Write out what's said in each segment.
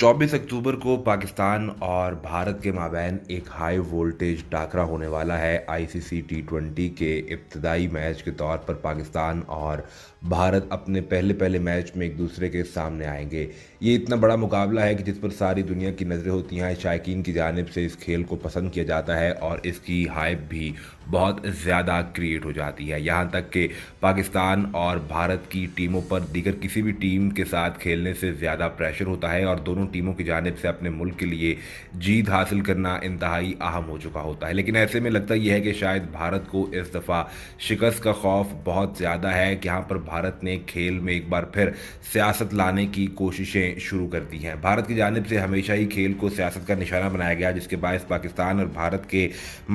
24 अक्टूबर को पाकिस्तान और भारत के माबैन एक हाई वोल्टेज टाकरा होने वाला है आईसीसी टी ट्वेंटी के इब्तदाई मैच के तौर पर पाकिस्तान और भारत अपने पहले पहले मैच में एक दूसरे के सामने आएंगे ये इतना बड़ा मुकाबला है कि जिस पर सारी दुनिया की नज़रें होती हैं शायक की जानब से इस खेल को पसंद किया जाता है और इसकी हाइप भी बहुत ज़्यादा क्रिएट हो जाती है यहाँ तक कि पाकिस्तान और भारत की टीमों पर दीगर किसी भी टीम के साथ खेलने से ज़्यादा प्रेशर होता है और दोनों टीमों की जानब से अपने मुल्क के लिए जीत हासिल करना इंतहाई अहम हो चुका होता है लेकिन ऐसे में लगता यह है कि शायद भारत को इस दफ़ा शिकस्त का खौफ बहुत ज़्यादा है कि यहाँ पर भारत ने खेल में एक बार फिर सियासत लाने की कोशिशें शुरू कर दी हैं भारत की जानब से हमेशा ही खेल को सियासत का निशाना बनाया गया जिसके बायस पाकिस्तान और भारत के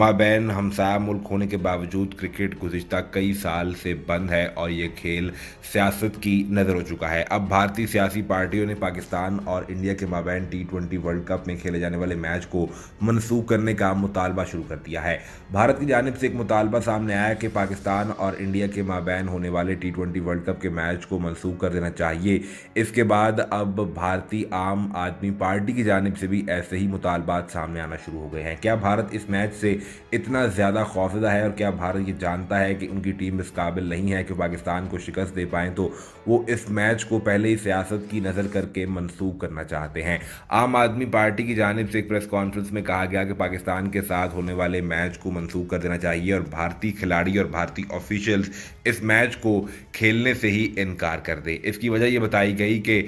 माबेन हमसाया मुल्क प्रमुख होने के बावजूद क्रिकेट गुजशत कई साल से बंद है और ये खेल सियासत की नज़र हो चुका है अब भारतीय सियासी पार्टियों ने पाकिस्तान और इंडिया के माबैन टी ट्वेंटी वर्ल्ड कप में खेले जाने वाले मैच को मनसूख करने का मुतालबा शुरू कर दिया है भारत की जानब से एक मुतालबा सामने आया कि पाकिस्तान और इंडिया के माबैन होने वाले टी ट्वेंटी वर्ल्ड कप के मैच को मनसूख कर देना चाहिए इसके बाद अब भारतीय आम आदमी पार्टी की जानब से भी ऐसे ही मुतालबात सामने आना शुरू हो गए हैं क्या भारत इस मैच से इतना ज़्यादा खौफ मुहाफ़ा है और क्या भारत ये जानता है कि उनकी टीम इस काबिल नहीं है कि पाकिस्तान को शिकस्त दे पाए तो वो इस मैच को पहले ही सियासत की नज़र करके मनसूख करना चाहते हैं आम आदमी पार्टी की जानब से एक प्रेस कॉन्फ्रेंस में कहा गया कि पाकिस्तान के साथ होने वाले मैच को मनसूख कर देना चाहिए और भारतीय खिलाड़ी और भारतीय ऑफिशियल्स इस मैच को खेलने से ही इनकार कर दे इसकी वजह यह बताई गई कि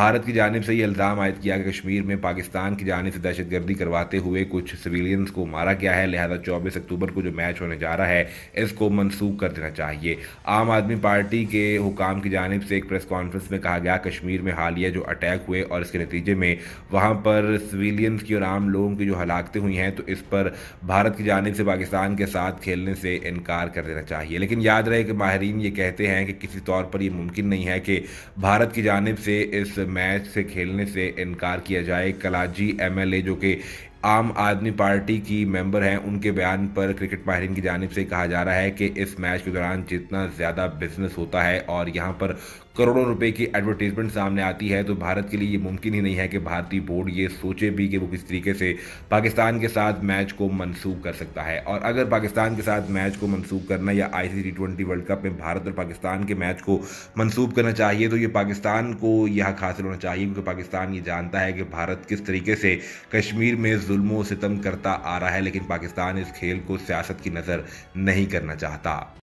भारत की जानब से ये इल्ज़ाम आयद किया कि कश्मीर में पाकिस्तान की जानब से दहशतगर्दी करवाते हुए कुछ सिविलियंस को मारा गया है लिहाजा चौबीस अक्टूबर को जो मैच मैच होने जा रहा है इसको मनसूख कर देना चाहिए आम आदमी पार्टी के हुकाम की जानब से एक प्रेस कॉन्फ्रेंस में कहा गया कश्मीर में हालिया जो अटैक हुए और इसके नतीजे में वहाँ पर सिविलियंस की और आम लोगों की जो हलाकतें हुई हैं तो इस पर भारत की जानब से पाकिस्तान के साथ खेलने से इनकार कर देना चाहिए लेकिन याद रहे कि माहरीन ये कहते हैं कि किसी तौर पर यह मुमकिन नहीं है कि भारत की जानब से इस मैच से खेलने से इनकार किया जाए कलाजी एमएलए जो कि आम आदमी पार्टी की मेंबर हैं उनके बयान पर क्रिकेट माहरीन की जानब से कहा जा रहा है कि इस मैच के दौरान जितना ज़्यादा बिजनेस होता है और यहाँ पर करोड़ों रुपए की एडवर्टीजमेंट सामने आती है तो भारत के लिए ये मुमकिन ही नहीं है कि भारतीय बोर्ड ये सोचे भी कि वो किस तरीके से पाकिस्तान के साथ मैच को मनसूख कर सकता है और अगर पाकिस्तान के साथ मैच को मनसूख करना या सी टी ट्वेंटी वर्ल्ड कप में भारत और पाकिस्तान के मैच को मनसूख करना चाहिए तो ये पाकिस्तान को यह हासिल होना चाहिए क्योंकि पाकिस्तान ये जानता है कि भारत किस तरीके से कश्मीर में जुल्म सितम करता आ रहा है लेकिन पाकिस्तान इस खेल को सियासत की नज़र नहीं करना चाहता